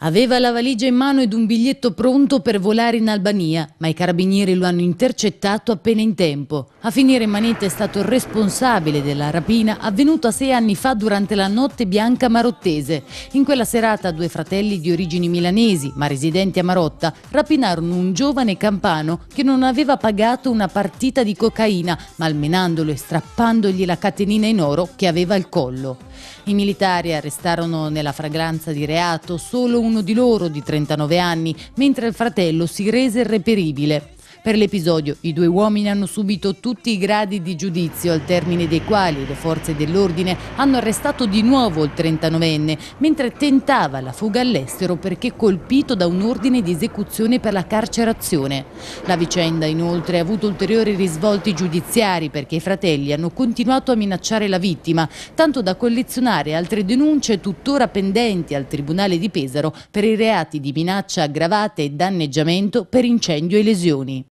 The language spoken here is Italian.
Aveva la valigia in mano ed un biglietto pronto per volare in Albania, ma i carabinieri lo hanno intercettato appena in tempo. A finire in manetta è stato il responsabile della rapina avvenuta sei anni fa durante la notte bianca marottese. In quella serata due fratelli di origini milanesi, ma residenti a Marotta, rapinarono un giovane campano che non aveva pagato una partita di cocaina, malmenandolo e strappandogli la catenina in oro che aveva al collo. I militari arrestarono nella fragranza di reato solo uno di loro di 39 anni, mentre il fratello si rese irreperibile. Per l'episodio i due uomini hanno subito tutti i gradi di giudizio, al termine dei quali le forze dell'ordine hanno arrestato di nuovo il 39enne, mentre tentava la fuga all'estero perché colpito da un ordine di esecuzione per la carcerazione. La vicenda inoltre ha avuto ulteriori risvolti giudiziari perché i fratelli hanno continuato a minacciare la vittima, tanto da collezionare altre denunce tuttora pendenti al Tribunale di Pesaro per i reati di minaccia aggravata e danneggiamento per incendio e lesioni.